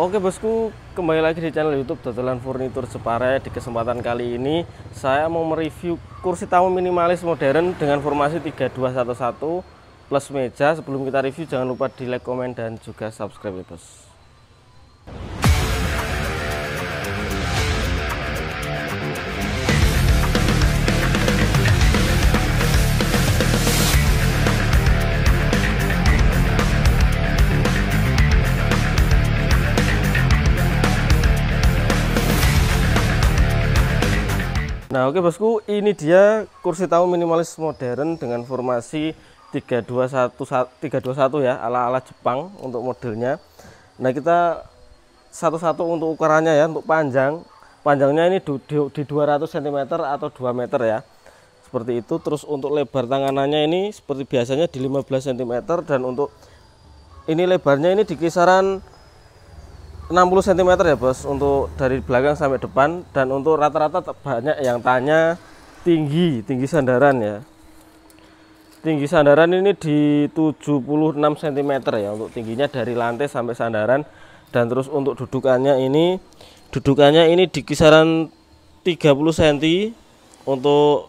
Oke bosku, kembali lagi di channel YouTube Dodolan Furnitur Jepare. Di kesempatan kali ini saya mau mereview kursi tamu minimalis modern dengan formasi 3211 plus meja. Sebelum kita review jangan lupa di like, komen dan juga subscribe ya bos. Nah oke okay, bosku ini dia kursi tahu minimalis modern dengan formasi 321 321 ya ala-ala Jepang untuk modelnya Nah kita satu-satu untuk ukurannya ya untuk panjang panjangnya ini di, di, di 200 cm atau 2 meter ya seperti itu terus untuk lebar tanganannya ini seperti biasanya di 15 cm dan untuk ini lebarnya ini di kisaran 60 cm ya bos untuk dari belakang sampai depan dan untuk rata-rata banyak yang tanya tinggi tinggi sandaran ya tinggi sandaran ini di 76 cm ya untuk tingginya dari lantai sampai sandaran dan terus untuk dudukannya ini dudukannya ini di kisaran 30 cm untuk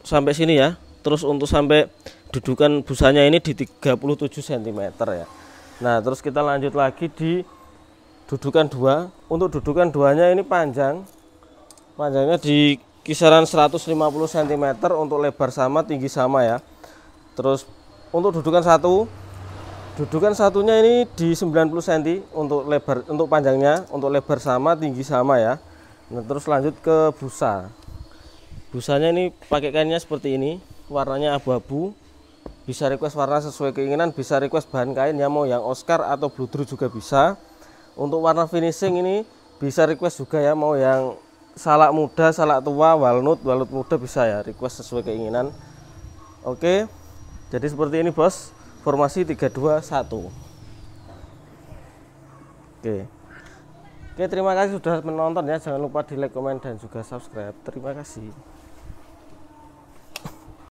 sampai sini ya terus untuk sampai dudukan busanya ini di 37 cm ya Nah terus kita lanjut lagi di dudukan dua untuk dudukan duanya ini panjang panjangnya di kisaran 150 cm untuk lebar sama tinggi sama ya terus untuk dudukan satu dudukan satunya ini di 90 cm untuk lebar untuk panjangnya untuk lebar sama tinggi sama ya nah, terus lanjut ke busa busanya ini pakai kainnya seperti ini warnanya abu-abu bisa request warna sesuai keinginan bisa request bahan kain yang mau yang Oscar atau bludru juga bisa untuk warna finishing ini bisa request juga ya mau yang salak muda salak tua walnut walnut muda bisa ya request sesuai keinginan oke jadi seperti ini bos formasi 321 oke oke terima kasih sudah menonton ya jangan lupa di like komen dan juga subscribe terima kasih